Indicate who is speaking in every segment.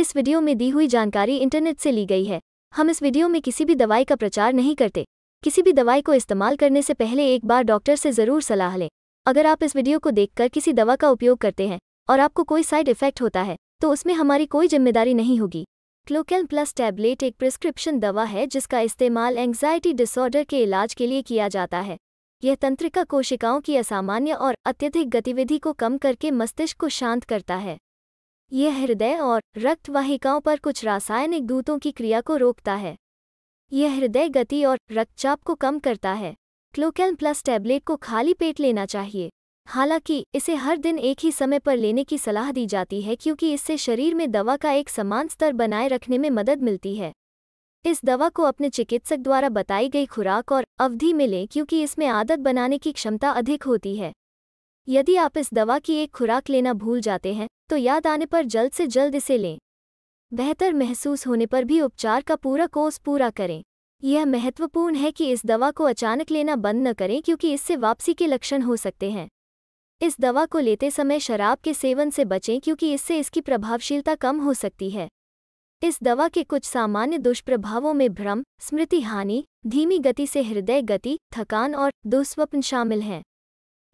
Speaker 1: इस वीडियो में दी हुई जानकारी इंटरनेट से ली गई है हम इस वीडियो में किसी भी दवाई का प्रचार नहीं करते किसी भी दवाई को इस्तेमाल करने से पहले एक बार डॉक्टर से ज़रूर सलाह लें अगर आप इस वीडियो को देखकर किसी दवा का उपयोग करते हैं और आपको कोई साइड इफेक्ट होता है तो उसमें हमारी कोई जिम्मेदारी नहीं होगी क्लोकेल प्लस टैबलेट एक प्रिस्क्रिप्शन दवा है जिसका इस्तेमाल एंग्जाइटी डिसऑर्डर के इलाज के लिए किया जाता है यह तंत्रिका कोशिकाओं की असामान्य और अत्यधिक गतिविधि को कम करके मस्तिष्क को शांत करता है यह हृदय और रक्त वाहिकाओं पर कुछ रासायनिक दूतों की क्रिया को रोकता है यह हृदय गति और रक्तचाप को कम करता है क्लोकेल प्लस टैबलेट को खाली पेट लेना चाहिए हालांकि इसे हर दिन एक ही समय पर लेने की सलाह दी जाती है क्योंकि इससे शरीर में दवा का एक समान स्तर बनाए रखने में मदद मिलती है इस दवा को अपने चिकित्सक द्वारा बताई गई खुराक और अवधि में लें क्योंकि इसमें आदत बनाने की क्षमता अधिक होती है यदि आप इस दवा की एक खुराक लेना भूल जाते हैं तो याद आने पर जल्द से जल्द इसे लें बेहतर महसूस होने पर भी उपचार का पूरा कोर्स पूरा करें यह महत्वपूर्ण है कि इस दवा को अचानक लेना बंद न करें क्योंकि इससे वापसी के लक्षण हो सकते हैं इस दवा को लेते समय शराब के सेवन से बचें क्योंकि इससे इसकी प्रभावशीलता कम हो सकती है इस दवा के कुछ सामान्य दुष्प्रभावों में भ्रम स्मृति हानि धीमी गति से हृदय गति थकान और दुस्वप्न शामिल हैं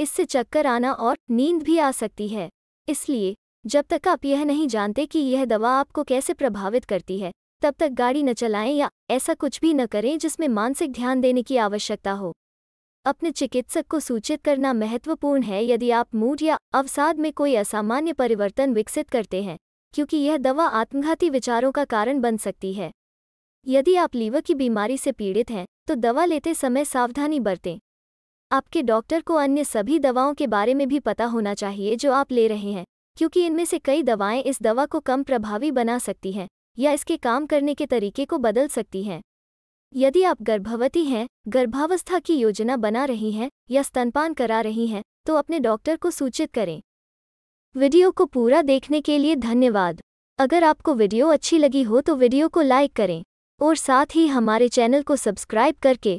Speaker 1: इससे चक्कर आना और नींद भी आ सकती है इसलिए जब तक आप यह नहीं जानते कि यह दवा आपको कैसे प्रभावित करती है तब तक गाड़ी न चलाएं या ऐसा कुछ भी न करें जिसमें मानसिक ध्यान देने की आवश्यकता हो अपने चिकित्सक को सूचित करना महत्वपूर्ण है यदि आप मूड या अवसाद में कोई असामान्य परिवर्तन विकसित करते हैं क्योंकि यह दवा आत्मघाती विचारों का कारण बन सकती है यदि आप लीवर की बीमारी से पीड़ित हैं तो दवा लेते समय सावधानी बरतें आपके डॉक्टर को अन्य सभी दवाओं के बारे में भी पता होना चाहिए जो आप ले रहे हैं क्योंकि इनमें से कई दवाएं इस दवा को कम प्रभावी बना सकती हैं या इसके काम करने के तरीके को बदल सकती हैं यदि आप गर्भवती हैं गर्भावस्था की योजना बना रही हैं या स्तनपान करा रही हैं तो अपने डॉक्टर को सूचित करें वीडियो को पूरा देखने के लिए धन्यवाद अगर आपको वीडियो अच्छी लगी हो तो वीडियो को लाइक करें और साथ ही हमारे चैनल को सब्सक्राइब करके